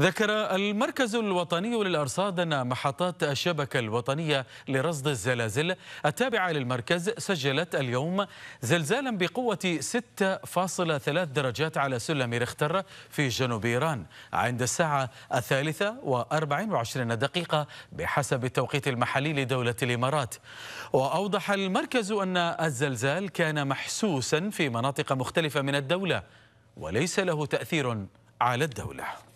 ذكر المركز الوطني للأرصاد أن محطات الشبكة الوطنية لرصد الزلازل التابعة للمركز سجلت اليوم زلزالا بقوة 6.3 درجات على سلم ريختر في جنوب إيران عند الساعة الثالثة الثالثة وعشرين دقيقة بحسب التوقيت المحلي لدولة الإمارات وأوضح المركز أن الزلزال كان محسوسا في مناطق مختلفة من الدولة وليس له تأثير على الدولة